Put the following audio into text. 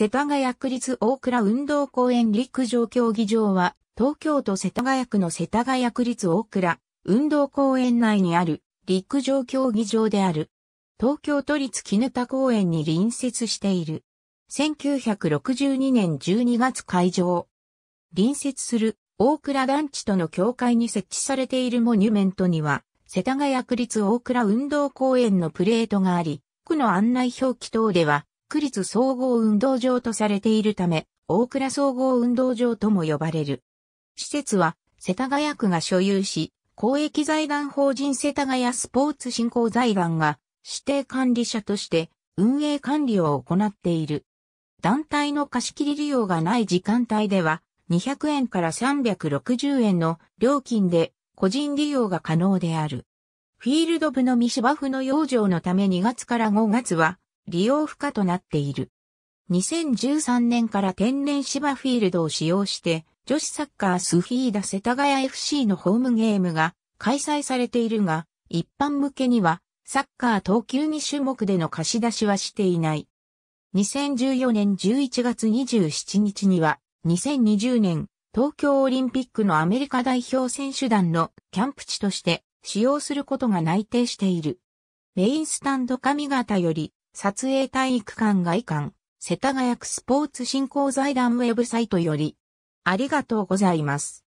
世田谷区立大倉運動公園陸上競技場は、東京都世田谷区の世田谷区立大倉運動公園内にある陸上競技場である。東京都立絹田公園に隣接している。1962年12月開場。隣接する大倉団地との境界に設置されているモニュメントには、世田谷区立大倉運動公園のプレートがあり、区の案内表記等では、区立総合運動場とされているため、大倉総合運動場とも呼ばれる。施設は、世田谷区が所有し、公益財団法人世田谷スポーツ振興財団が指定管理者として運営管理を行っている。団体の貸し切り利用がない時間帯では、200円から360円の料金で個人利用が可能である。フィールド部の三芝生の養生のため2月から5月は利用不可となっている。2013年から天然芝フィールドを使用して、女子サッカースフィーダ世田谷 FC のホームゲームが開催されているが、一般向けには、サッカー投球2種目での貸し出しはしていない。2014年11月27日には、2020年東京オリンピックのアメリカ代表選手団のキャンプ地として使用することが内定している。メインスタンド上型より撮影体育館外観、世田谷区スポーツ振興財団ウェブサイトより、ありがとうございます。